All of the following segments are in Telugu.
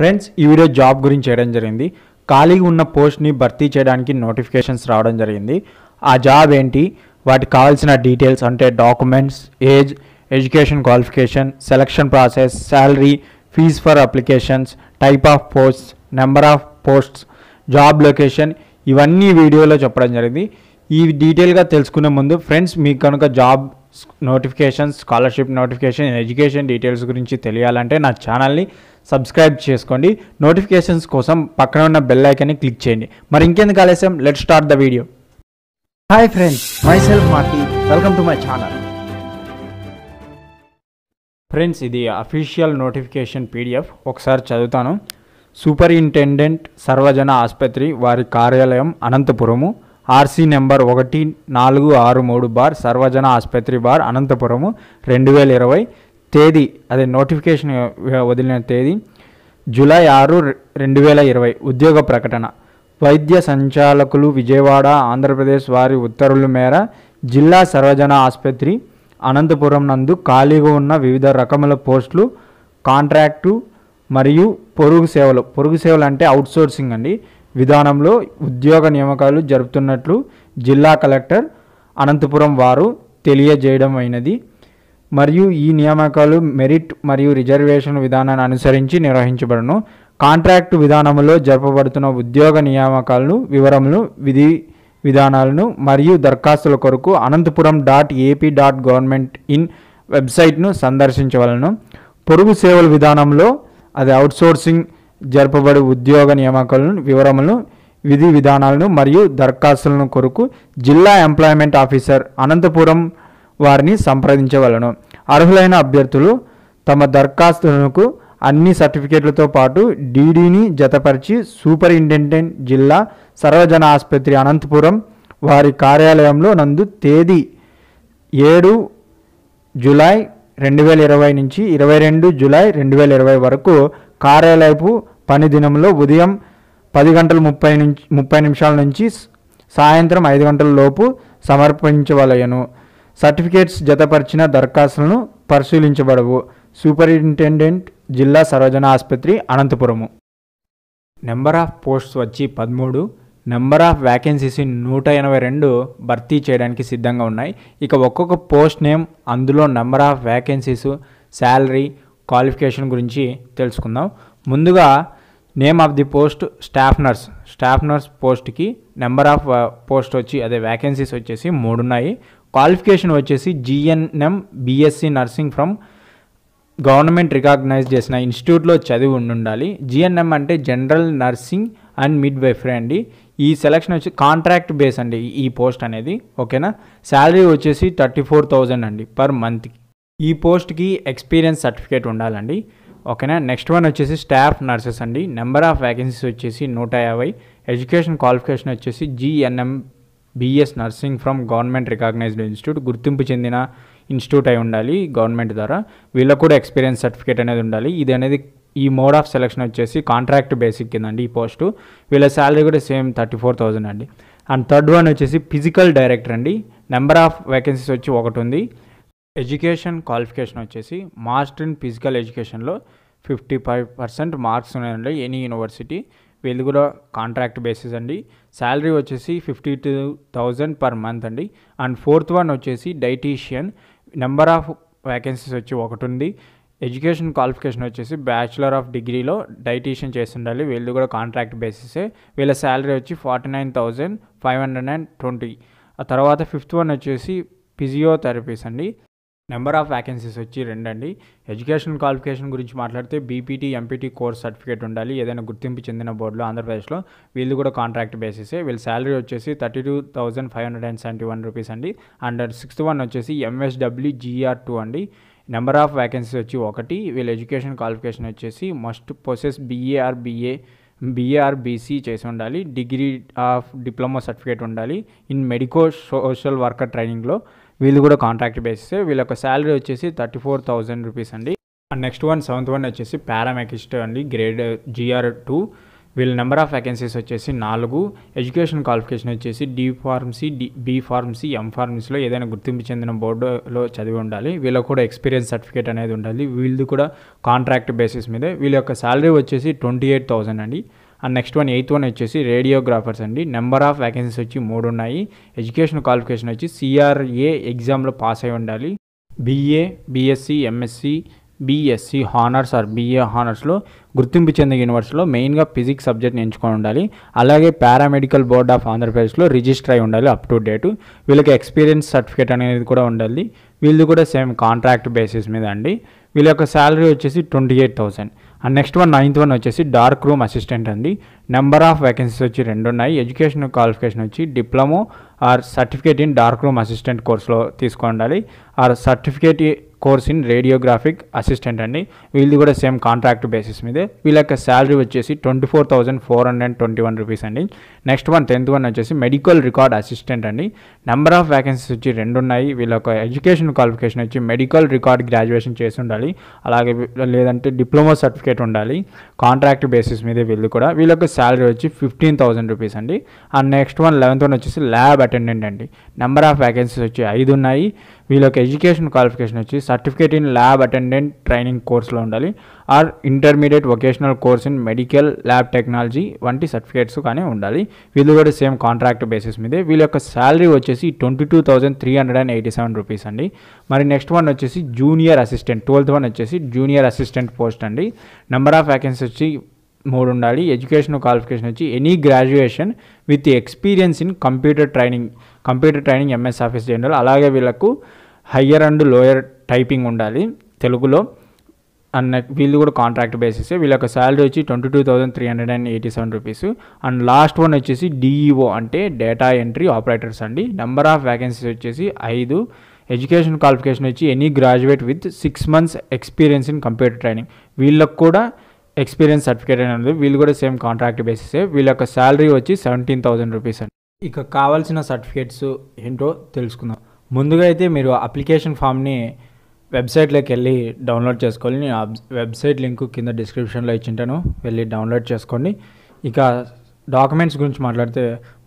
ఫ్రెండ్స్ ఈ వీడియో జాబ్ గురించి చేయడం జరిగింది ఖాళీగా ఉన్న పోస్ట్ని భర్తీ చేయడానికి నోటిఫికేషన్స్ రావడం జరిగింది ఆ జాబ్ ఏంటి వాటికి కావాల్సిన డీటెయిల్స్ అంటే documents age education qualification selection process salary fees for applications type of post number of posts job location ఇవన్నీ వీడియోలో చెప్పడం జరిగింది ఈ డీటెయిల్గా తెలుసుకునే ముందు ఫ్రెండ్స్ మీకు కనుక job notification scholarship notification education details గురించి తెలియాలంటే నా ఛానల్ని సబ్స్క్రైబ్ చేసుకోండి నోటిఫికేషన్స్ కోసం పక్కన ఉన్న బెల్ ఐకాన్ని క్లిక్ చేయండి మరి ఇంకెందుకు ఆలస్యం let start the video hi friends myself Marthi welcome to my channel friends ఇది అఫీషియల్ నోటిఫికేషన్ పీడిఎఫ్ ఒకసారి చదువుతాను సూపరింటెండెంట్ సర్వజన ఆసుపత్రి వారి కార్యాలయం అనంతపురము ఆర్సీ నెంబర్ ఒకటి నాలుగు ఆరు మూడు బార్ సర్వజన ఆసుపత్రి బార్ అనంతపురము రెండు వేల ఇరవై తేదీ అదే నోటిఫికేషన్ వదిలిన తేదీ జూలై ఆరు రెండు వేల ఇరవై ఉద్యోగ ప్రకటన వైద్య సంచాలకులు విజయవాడ ఆంధ్రప్రదేశ్ వారి ఉత్తర్వుల మేర జిల్లా సర్వజన ఆసుపత్రి అనంతపురం నందు ఖాళీగా ఉన్న వివిధ రకముల పోస్టులు కాంట్రాక్టు మరియు పొరుగు సేవలు పొరుగు సేవలు అంటే అవుట్సోర్సింగ్ అండి విధానంలో ఉద్యోగ నియామకాలు జరుపుతున్నట్లు జిల్లా కలెక్టర్ అనంతపురం వారు తెలియజేయడం అయినది మరియు ఈ నియామకాలు మెరిట్ మరియు రిజర్వేషన్ విధానాన్ని అనుసరించి నిర్వహించబడును కాంట్రాక్ట్ విధానంలో జరపబడుతున్న ఉద్యోగ నియామకాలను వివరములు విధి విధానాలను మరియు దరఖాస్తుల కొరకు Anantapuram dot AP dot government in వెబ్సైట్ను సందర్శించవలను పొరుగు సేవల విధానంలో అది అవుట్సోర్సింగ్ జరపబడే ఉద్యోగ నియామకాలను వివరములను విధి విధానాలను మరియు దరఖాస్తులను కొరకు జిల్లా ఎంప్లాయ్మెంట్ ఆఫీసర్ అనంతపురం వారిని సంప్రదించవలను అర్హులైన అభ్యర్థులు తమ దరఖాస్తులకు అన్ని సర్టిఫికేట్లతో పాటు డీడీని జతపరిచి సూపరింటెండెంట్ జిల్లా సర్వజన ఆసుపత్రి అనంతపురం వారి కార్యాలయంలో నందు తేదీ ఏడు జులై రెండు వేల ఇరవై నుంచి ఇరవై రెండు జులై రెండు వేల ఇరవై వరకు కార్యాలయపు పని దినంలో ఉదయం పది గంటల ముప్పై నుంచి ముప్పై నిమిషాల నుంచి సాయంత్రం ఐదు గంటల లోపు సమర్పించవలయను సర్టిఫికేట్స్ జతపరిచిన దరఖాస్తులను పరిశీలించబడవు సూపరింటెండెంట్ జిల్లా సర్వజన ఆసుపత్రి అనంతపురము నెంబర్ ఆఫ్ పోస్ట్స్ వచ్చి పదమూడు నెంబర్ ఆఫ్ వ్యాకెన్సీస్ నూట ఎనభై రెండు భర్తీ చేయడానికి సిద్ధంగా ఉన్నాయి ఇక ఒక్కొక్క పోస్ట్ నేమ్ అందులో number of vacancies salary qualification గురించి తెలుసుకుందాం ముందుగా name of the post staff nurse staff nurse పోస్ట్కి నెంబర్ ఆఫ్ పోస్ట్ వచ్చి అదే వ్యాకెన్సీస్ వచ్చేసి మూడు ఉన్నాయి క్వాలిఫికేషన్ వచ్చేసి GNM BSc nursing from government recognize చేసిన ఇన్స్టిట్యూట్లో చదివి ఉండి ఉండాలి జిఎన్ఎం అంటే general nursing and midwifery అండి ఈ సెలక్షన్ వచ్చి కాంట్రాక్ట్ బేస్ అండి ఈ పోస్ట్ అనేది ఓకేనా శాలరీ వచ్చేసి థర్టీ ఫోర్ థౌజండ్ అండి పర్ మంత్కి ఈ పోస్ట్కి ఎక్స్పీరియన్స్ సర్టిఫికేట్ ఉండాలండి ఓకేనా నెక్స్ట్ వన్ వచ్చేసి స్టాఫ్ నర్సెస్ అండి నెంబర్ ఆఫ్ వ్యాకెన్సీస్ వచ్చేసి నూట యాభై ఎడ్యుకేషన్ క్వాలిఫికేషన్ వచ్చేసి GNM BS nursing from government recognized institute గుర్తింపు చెందిన ఇన్స్టిట్యూట్ అయి ఉండాలి గవర్నమెంట్ ద్వారా వీళ్ళకు కూడా ఎక్స్పీరియన్స్ సర్టిఫికేట్ అనేది ఉండాలి ఇది అనేది ఈ మోడ్ ఆఫ్ సెలక్షన్ వచ్చేసి కాంట్రాక్ట్ బేసిక్ కింద అండి ఈ పోస్టు వీళ్ళ శాలరీ కూడా సేమ్ థర్టీ ఫోర్ థౌజండ్ అండి అండ్ థర్డ్ వన్ వచ్చేసి ఫిజికల్ డైరెక్టర్ అండి నెంబర్ ఆఫ్ వేకెన్సీస్ వచ్చి ఒకటి ఉంది ఎడ్యుకేషన్ క్వాలిఫికేషన్ వచ్చేసి మాస్టర్ ఇన్ ఫిజికల్ ఎడ్యుకేషన్లో ఫిఫ్టీ ఫైవ్ పర్సెంట్ మార్క్స్ ఉన్నాయండి ఎనీ యూనివర్సిటీ వీళ్ళు కూడా కాంట్రాక్ట్ బేసిస్ అండి శాలరీ వచ్చేసి fifty two thousand per month అండి అండ్ ఫోర్త్ వన్ వచ్చేసి డైటీషియన్ నెంబర్ ఆఫ్ వ్యాకెన్సీస్ వచ్చి ఒకటి ఉంది ఎడ్యుకేషన్ క్వాలిఫికేషన్ వచ్చేసి బ్యాచిలర్ ఆఫ్ డిగ్రీలో డైటీషియన్ చేసి ఉండాలి వీళ్ళు కూడా కాంట్రాక్ట్ బేసిసే వీళ్ళ శాలరీ వచ్చి forty nine thousand five hundred and twenty ఆ తర్వాత ఫిఫ్త్ వన్ వచ్చేసి ఫిజియోథెరపీస్ అండి నెంబర్ ఆఫ్ వ్యాకెన్సీస్ వచ్చి రెండండి ఎడ్యుకేషన్ క్వాలిఫికేషన్ గురించి మాట్లాడితే బీపీటీ ఎంపీటీ కోర్స్ సర్టిఫికేట్ ఉండాలి ఏదైనా గుర్తింపు చెందిన బోర్డులో ఆంధ్రప్రదేశ్లో వీళ్ళు కూడా కాంట్రాక్ట్ బేసిసే వీళ్ళ శాలరీ వచ్చేసి thirty two thousand five hundred and seventy one rupees అండి అండ్ సిక్స్త్ వన్ వచ్చేసి ఎంఎస్డబ్ల్యూ జీఆర్ టూ అండి నెంబర్ ఆఫ్ వ్యాకెన్సీస్ వచ్చి ఒకటి వీళ్ళ ఎడ్యుకేషన్ క్వాలిఫికేషన్ వచ్చేసి must possess BAR BA BR BC చేసి ఉండాలి డిగ్రీ ఆఫ్ డిప్లొమా సర్టిఫికేట్ ఉండాలి ఇన్ మెడికో సోషల్ వర్కర్ ట్రైనింగ్లో వీళ్ళు కూడా కాంట్రాక్ట్ బేసిస్ వీళ్ళ యొక్క శాలరీ వచ్చేసి థర్టీ ఫోర్ థౌజండ్ రూపీస్ అండి and next one seventh one వచ్చేసి పారామెకిస్ట్ అండి గ్రేడ్ జిఆర్ టూ వీళ్ళ నెంబర్ ఆఫ్ వ్యాకెన్సీస్ వచ్చేసి నాలుగు ఎడ్యుకేషన్ క్వాలిఫికేషన్ వచ్చేసి D pharmacy D B pharmacy M ఫార్మసీలో ఏదైనా గుర్తింపు చెందిన బోర్డులో చదివి ఉండాలి వీళ్ళకు కూడా ఎక్స్పీరియన్స్ సర్టిఫికేట్ అనేది ఉండాలి వీళ్ళది కూడా కాంట్రాక్ట్ బేసిస్ మీద వీళ్ళ యొక్క శాలరీ వచ్చేసి ట్వంటీ ఎయిట్ థౌజండ్ అండి and next one eighth one వచ్చేసి రేడియోగ్రాఫర్స్ అండి నెంబర్ ఆఫ్ వ్యాకెన్సీస్ వచ్చి మూడు ఉన్నాయి ఎడ్యుకేషన్ క్వాలిఫికేషన్ వచ్చి సిఆర్ఏ ఎగ్జామ్లో పాస్ అయి ఉండాలి BA BSc MSc BSc honours or BA హానర్స్లో గుర్తింపు చెందిన యూనివర్సిటీలో మెయిన్గా ఫిజిక్స్ సబ్జెక్ట్ని ఎంచుకొని ఉండాలి అలాగే పారామెడికల్ బోర్డ్ ఆఫ్ ఆంధ్రప్రదేశ్లో రిజిస్టర్ అయి ఉండాలి అప్ టు డేట్ వీళ్ళకి ఎక్స్పీరియన్స్ సర్టిఫికేట్ అనేది కూడా ఉండాలి వీళ్ళు కూడా సేమ్ కాంట్రాక్ట్ బేసిస్ మీద అండి వీళ్ళ యొక్క శాలరీ వచ్చేసి twenty eight thousand and next one ninth one వచ్చేసి డార్క్ రూమ్ అసిస్టెంట్ అండి నెంబర్ ఆఫ్ వేకెన్సీస్ వచ్చి రెండు ఉన్నాయి ఎడ్యుకేషన్ క్వాలిఫికేషన్ వచ్చి diploma or certificate in dark room assistant కోర్సులో తీసుకోండాలి or certificate course in radiographic assistant అండి వీళ్ళది కూడా సేమ్ కాంట్రాక్ట్ బేసిస్ మీదే వీళ్ళ యొక్క శాలరీ వచ్చేసి twenty four thousand four hundred twenty one rupees అండి నెక్స్ట్ వన్ టెన్త్ వన్ వచ్చేసి మెడికల్ రికార్డ్ అసిస్టెంట్ అండి నెంబర్ ఆఫ్ వ్యాకెన్సీస్ వచ్చి రెండు ఉన్నాయి వీళ్ళ యొక్క ఎడ్యుకేషన్ క్వాలిఫికేషన్ వచ్చి మెడికల్ రికార్డ్ గ్రాడ్యుయేషన్ చేసి ఉండాలి అలాగే లేదంటే డిప్లొమా సర్టిఫికేట్ ఉండాలి కాంట్రాక్ట్ బేసిస్ మీదే వీళ్ళు కూడా వీళ్ళ యొక్క శాలరీ వచ్చి ఫిఫ్టీన్ థౌసండ్ రూపీస్ అండి and next one eleventh one వచ్చేసి ల్యాబ్ అటెండెంట్ అండి నెంబర్ ఆఫ్ వ్యాకెన్సీస్ వచ్చి ఐదు ఉన్నాయి వీళ్ళ యొక్క ఎడ్యుకేషన్ క్వాలిఫికేషన్ వచ్చి certificate in lab attendant training కోర్సులో ఉండాలి or intermediate vocational course in medical lab technology వంటి సర్టిఫికేట్స్ కానీ ఉండాలి వీళ్ళు కూడా సేమ్ కాంట్రాక్ట్ బేసిస్ మీదే వీళ్ళ యొక్క శాలరీ వచ్చేసి twenty two thousand three hundred and eighty seven rupees అండి మరి నెక్స్ట్ వన్ వచ్చేసి జూనియర్ అసిస్టెంట్ ట్వెల్త్ వన్ వచ్చేసి జూనియర్ అసిస్టెంట్ పోస్ట్ అండి నెంబర్ ఆఫ్ వ్యాకెన్సీ వచ్చి మూడు ఉండాలి ఎడ్యుకేషన్ క్వాలిఫికేషన్ వచ్చి any graduation with experience in computer training computer training MS office general అలాగే వీళ్ళకు హయ్యర్ అండ్ లోయర్ టైపింగ్ ఉండాలి తెలుగులో అండ్ వీళ్ళు కూడా కాంట్రాక్ట్ బేసిస్ వీళ్ళ యొక్క శాలరీ వచ్చి twenty two thousand three hundred and eighty seven rupees and last one వచ్చేసి డిఈఓ అంటే డేటా ఎంట్రీ ఆపరేటర్స్ అండి నెంబర్ ఆఫ్ వ్యాకెన్సీస్ వచ్చేసి ఐదు ఎడ్యుకేషన్ క్వాలిఫికేషన్ వచ్చి any graduate with six months experience in computer training వీళ్ళకు కూడా ఎక్స్పీరియన్స్ సర్టిఫికేట్ అనేది వీళ్ళు కూడా సేమ్ కాంట్రాక్ట్ బేసిసే వీళ్ళ యొక్క శాలరీ వచ్చి సెవెంటీన్ థౌసండ్ రూపీస్ అండి ఇక కావాల్సిన సర్టిఫికేట్స్ ఏంటో తెలుసుకుందాం ముందుగా అయితే మీరు అప్లికేషన్ ఫామ్ని వెబ్సైట్లోకి వెళ్ళి డౌన్లోడ్ చేసుకోవాలి నేను ఆ వెబ్సైట్ లింక్ కింద డిస్క్రిప్షన్లో ఇచ్చింటాను వెళ్ళి డౌన్లోడ్ చేసుకోండి ఇక డాక్యుమెంట్స్ గురించి మాట్లాడితే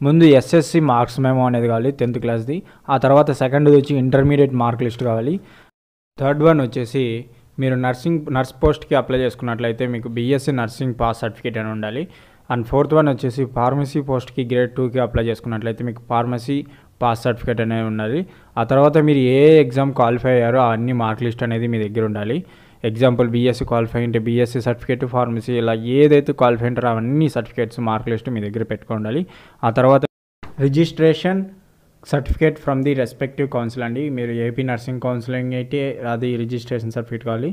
ముందు ఎస్ఎస్సి మార్క్స్ మేమో అనేది కావాలి టెన్త్ క్లాస్ది ఆ తర్వాత సెకండ్ వచ్చి ఇంటర్మీడియట్ మార్క్ లిస్ట్ కావాలి థర్డ్ వన్ వచ్చేసి మీరు నర్సింగ్ నర్స్ పోస్ట్కి అప్లై చేసుకున్నట్లయితే మీకు బీఎస్సీ నర్సింగ్ పాస్ సర్టిఫికేట్ అని ఉండాలి అండ్ ఫోర్త్ వన్ వచ్చేసి ఫార్మసీ పోస్ట్కి గ్రేడ్ టూకి అప్లై చేసుకున్నట్లయితే మీకు ఫార్మసీ పాస్ సర్టిఫికేట్ అనేది ఉన్నది ఆ తర్వాత మీరు ఏ ఎగ్జామ్ క్వాలిఫై అయ్యారో అన్ని మార్క్ లిస్ట్ అనేది మీ దగ్గర ఉండాలి ఎగ్జాంపుల్ బీఎస్సీ క్వాలిఫై అంటే బీఎస్సీ సర్టిఫికేట్ ఫార్మసీ ఇలా ఏదైతే క్వాలిఫై అంటారో అవన్నీ సర్టిఫికేట్స్ మార్క్ లిస్ట్ మీ దగ్గర పెట్టుకోండాలి ఆ తర్వాత registration certificate from the respective council అండి మీరు ఏపీ నర్సింగ్ కౌన్సిలింగ్ అయితే అది రిజిస్ట్రేషన్ సర్టిఫికేట్ కావాలి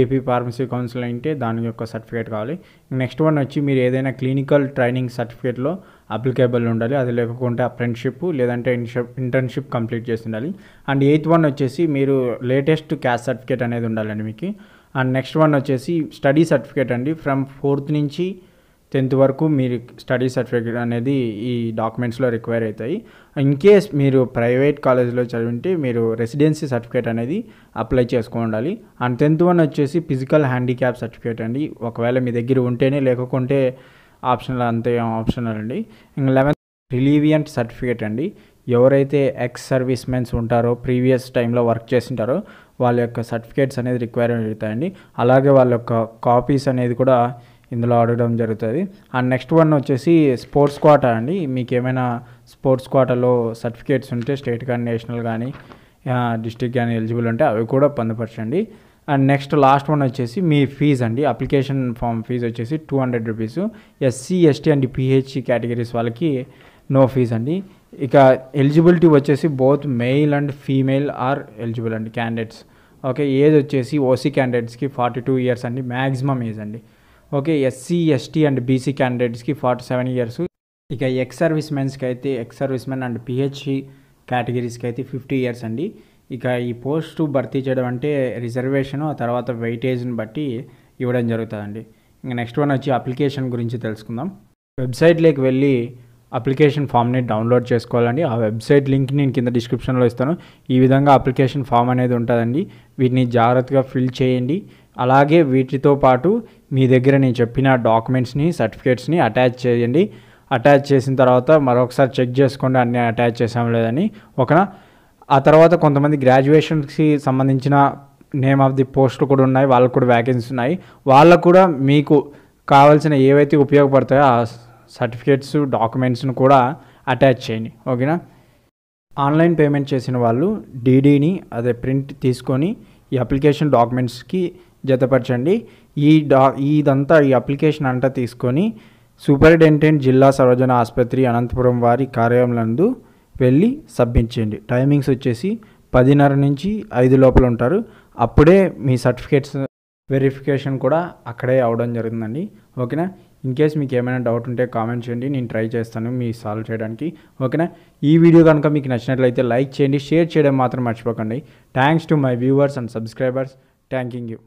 ఏపీ ఫార్మసీ కౌన్సిల్ అంటే దాని యొక్క సర్టిఫికేట్ కావాలి నెక్స్ట్ వన్ వచ్చి మీరు ఏదైనా క్లినికల్ ట్రైనింగ్ సర్టిఫికేట్లో అప్లికేబుల్ ఉండాలి అది లేకుంటే అప్రెంట్షిప్ లేదంటే ఇంటర్న్షిప్ కంప్లీట్ చేసి ఉండాలి అండ్ ఎయిత్ వన్ వచ్చేసి మీరు లేటెస్ట్ క్యాస్ట్ సర్టిఫికేట్ అనేది ఉండాలండి మీకు అండ్ నెక్స్ట్ వన్ వచ్చేసి స్టడీ సర్టిఫికేట్ అండి ఫ్రమ్ ఫోర్త్ నుంచి టెన్త్ వరకు మీరు స్టడీ సర్టిఫికేట్ అనేది ఈ డాక్యుమెంట్స్లో రిక్వైర్ అవుతాయి ఇన్ కేస్ మీరు ప్రైవేట్ కాలేజ్లో చదివింటే మీరు రెసిడెన్సీ సర్టిఫికేట్ అనేది అప్లై చేసుకో ఉండాలి అండ్ టెన్త్ వన్ వచ్చేసి ఫిజికల్ హ్యాండిక్యాప్ సర్టిఫికేట్ అండి ఒకవేళ మీ దగ్గర ఉంటేనే లేకుంటే ఆప్షనల్ అంతే ఆప్షనల్ అండి ఇంకా లెవెన్త్ రిలీవియంట్ సర్టిఫికేట్ అండి ఎవరైతే ఎక్స్ సర్వీస్ మెన్స్ ఉంటారో ప్రీవియస్ టైంలో వర్క్ చేసింటారో వాళ్ళ యొక్క సర్టిఫికేట్స్ అనేది రిక్వైర్మెంట్ అవుతాయండి అలాగే వాళ్ళ యొక్క కాపీస్ అనేది కూడా ఇందులో ఆడడం జరుగుతుంది అండ్ నెక్స్ట్ వన్ వచ్చేసి స్పోర్ట్స్ కోటా అండి మీకు ఏమైనా స్పోర్ట్స్ కోటాలో సర్టిఫికేట్స్ ఉంటే స్టేట్ కానీ నేషనల్ కానీ డిస్ట్రిక్ట్ కానీ ఎలిజిబుల్ ఉంటే అవి కూడా పొందపరచండి అండ్ నెక్స్ట్ లాస్ట్ వన్ వచ్చేసి మీ ఫీజ్ అండి అప్లికేషన్ ఫామ్ ఫీజు వచ్చేసి two hundred rupees SC ST and PHC categories వాళ్ళకి నో ఫీజ్ అండి ఇక ఎలిజిబిలిటీ వచ్చేసి both male and female are eligible అండి క్యాండిడేట్స్ ఓకే ఏజ్ వచ్చేసి ఓసీ క్యాండిడేట్స్కి ఫార్టీ టూ ఇయర్స్ అండి మ్యాక్సిమం ఏజ్ అండి okay SC ST and BC క్యాండిడేట్స్కి ఫార్టీ సెవెన్ ఇయర్స్ ఇక ఎక్స్ సర్వీస్ మెన్స్కి అయితే ex service men and PHC కేటగిరీస్కి అయితే ఫిఫ్టీ ఇయర్స్ అండి ఇక ఈ పోస్ట్ భర్తీ చేయడం అంటే రిజర్వేషను ఆ తర్వాత వెయిటేజ్ని బట్టి ఇవ్వడం జరుగుతుందండి ఇంకా నెక్స్ట్ వన్ వచ్చి అప్లికేషన్ గురించి తెలుసుకుందాం వెబ్సైట్లోకి వెళ్ళి అప్లికేషన్ ఫామ్ని డౌన్లోడ్ చేసుకోవాలండి ఆ వెబ్సైట్ లింక్ నేను కింద డిస్క్రిప్షన్లో ఇస్తాను ఈ విధంగా అప్లికేషన్ ఫామ్ అనేది ఉంటుందండి వీటిని జాగ్రత్తగా ఫిల్ చేయండి అలాగే వీటితో పాటు మీ దగ్గర నేను చెప్పిన డాక్యుమెంట్స్ని సర్టిఫికేట్స్ని అటాచ్ చేయండి అటాచ్ చేసిన తర్వాత మరొకసారి చెక్ చేసుకోండి అన్ని అటాచ్ చేసాం లేదని ఒక ఆ తర్వాత కొంతమంది గ్రాడ్యుయేషన్కి సంబంధించిన నేమ్ ఆఫ్ ది పోస్టులు కూడా ఉన్నాయి వాళ్ళకు కూడా వ్యాకెన్సీ ఉన్నాయి వాళ్ళకు కూడా మీకు కావాల్సిన ఏవైతే ఉపయోగపడతాయో ఆ సర్టిఫికేట్స్ డాక్యుమెంట్స్ను కూడా అటాచ్ చేయండి ఓకేనా ఆన్లైన్ పేమెంట్ చేసిన వాళ్ళు డీడీని అదే ప్రింట్ తీసుకొని ఈ అప్లికేషన్ డాక్యుమెంట్స్కి జతపరచండి ఈ డా ఇదంతా ఈ అప్లికేషన్ అంతా తీసుకొని సూపరింటెండెంట్ జిల్లా సర్వజన ఆసుపత్రి అనంతపురం వారి కార్యాలయంలో వెళ్ళి సబ్మించండి టైమింగ్స్ వచ్చేసి పదిన్నర నుంచి ఐదు లోపల ఉంటారు అప్పుడే మీ సర్టిఫికేట్స్ వెరిఫికేషన్ కూడా అక్కడే అవడం జరుగుతుందండి ఓకేనా ఇన్ కేస్ మీకు ఏమైనా డౌట్ ఉంటే కామెంట్ చేయండి నేను ట్రై చేస్తాను మీ సాల్వ్ చేయడానికి ఓకేనా ఈ వీడియో కనుక మీకు నచ్చినట్లయితే లైక్ చేయండి షేర్ చేయడం మాత్రం మర్చిపోకండి thanks to my viewers and subscribers thank you